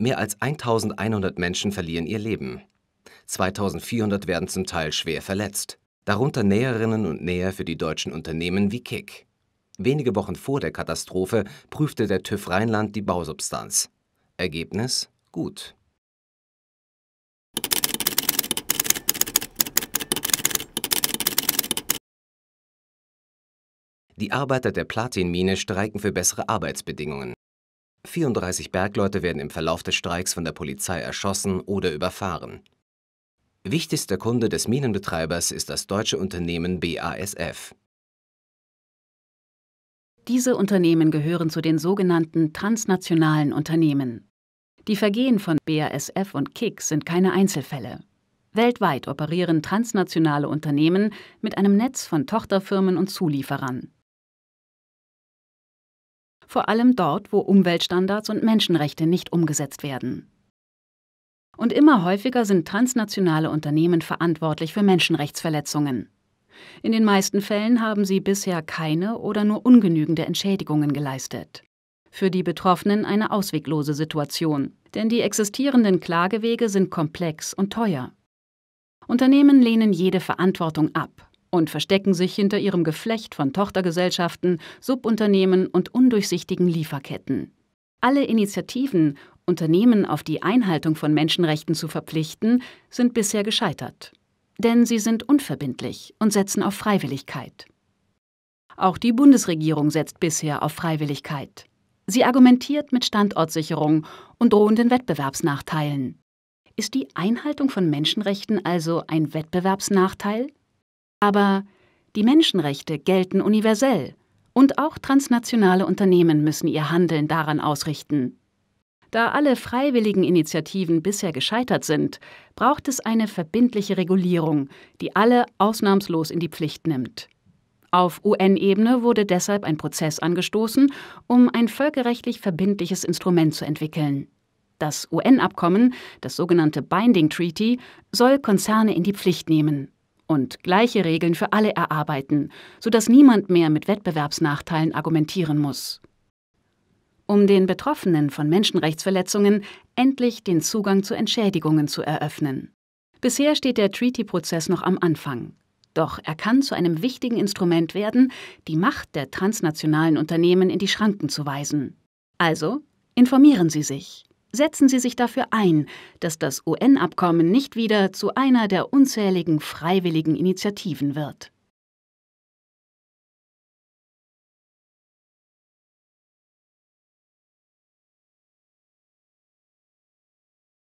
Mehr als 1100 Menschen verlieren ihr Leben. 2400 werden zum Teil schwer verletzt, darunter Näherinnen und Näher für die deutschen Unternehmen wie Kick. Wenige Wochen vor der Katastrophe prüfte der TÜV Rheinland die Bausubstanz. Ergebnis gut. Die Arbeiter der Platinmine streiken für bessere Arbeitsbedingungen. 34 Bergleute werden im Verlauf des Streiks von der Polizei erschossen oder überfahren. Wichtigster Kunde des Minenbetreibers ist das deutsche Unternehmen BASF. Diese Unternehmen gehören zu den sogenannten transnationalen Unternehmen. Die Vergehen von BASF und KIK sind keine Einzelfälle. Weltweit operieren transnationale Unternehmen mit einem Netz von Tochterfirmen und Zulieferern vor allem dort, wo Umweltstandards und Menschenrechte nicht umgesetzt werden. Und immer häufiger sind transnationale Unternehmen verantwortlich für Menschenrechtsverletzungen. In den meisten Fällen haben sie bisher keine oder nur ungenügende Entschädigungen geleistet. Für die Betroffenen eine ausweglose Situation, denn die existierenden Klagewege sind komplex und teuer. Unternehmen lehnen jede Verantwortung ab und verstecken sich hinter ihrem Geflecht von Tochtergesellschaften, Subunternehmen und undurchsichtigen Lieferketten. Alle Initiativen, Unternehmen auf die Einhaltung von Menschenrechten zu verpflichten, sind bisher gescheitert. Denn sie sind unverbindlich und setzen auf Freiwilligkeit. Auch die Bundesregierung setzt bisher auf Freiwilligkeit. Sie argumentiert mit Standortsicherung und drohenden Wettbewerbsnachteilen. Ist die Einhaltung von Menschenrechten also ein Wettbewerbsnachteil? Aber die Menschenrechte gelten universell und auch transnationale Unternehmen müssen ihr Handeln daran ausrichten. Da alle freiwilligen Initiativen bisher gescheitert sind, braucht es eine verbindliche Regulierung, die alle ausnahmslos in die Pflicht nimmt. Auf UN-Ebene wurde deshalb ein Prozess angestoßen, um ein völkerrechtlich verbindliches Instrument zu entwickeln. Das UN-Abkommen, das sogenannte Binding Treaty, soll Konzerne in die Pflicht nehmen und gleiche Regeln für alle erarbeiten, sodass niemand mehr mit Wettbewerbsnachteilen argumentieren muss. Um den Betroffenen von Menschenrechtsverletzungen endlich den Zugang zu Entschädigungen zu eröffnen. Bisher steht der Treaty-Prozess noch am Anfang. Doch er kann zu einem wichtigen Instrument werden, die Macht der transnationalen Unternehmen in die Schranken zu weisen. Also informieren Sie sich setzen Sie sich dafür ein, dass das UN-Abkommen nicht wieder zu einer der unzähligen freiwilligen Initiativen wird.